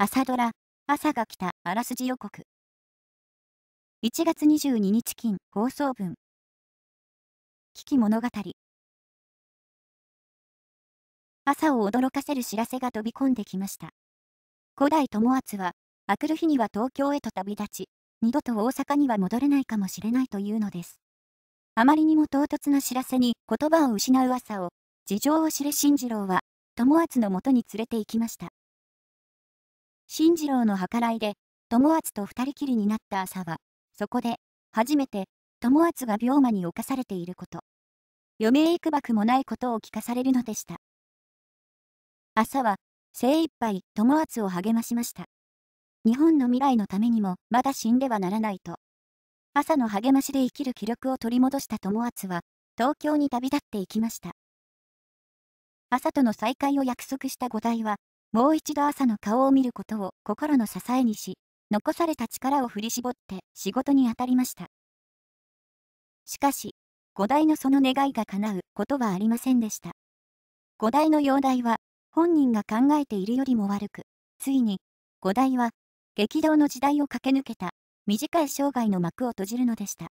朝ドラ、朝が来た、あらすじ予告。1月22日金、放送分。危機物語。朝を驚かせる知らせが飛び込んできました。古代友厚は、あくる日には東京へと旅立ち、二度と大阪には戻れないかもしれないというのです。あまりにも唐突な知らせに言葉を失う朝を、事情を知る進次郎は、友厚のもとに連れて行きました。新次郎の計らいで、友厚と二人きりになった朝は、そこで、初めて、友厚が病魔に侵されていること。余命いくばくもないことを聞かされるのでした。朝は、精一杯友厚を励ましました。日本の未来のためにも、まだ死んではならないと。朝の励ましで生きる気力を取り戻した友厚は、東京に旅立っていきました。朝との再会を約束した五代は、もう一度朝の顔を見ることを心の支えにし、残された力を振り絞って仕事に当たりました。しかし、五代のその願いが叶うことはありませんでした。五代の容体は、本人が考えているよりも悪く、ついに、五代は、激動の時代を駆け抜けた、短い生涯の幕を閉じるのでした。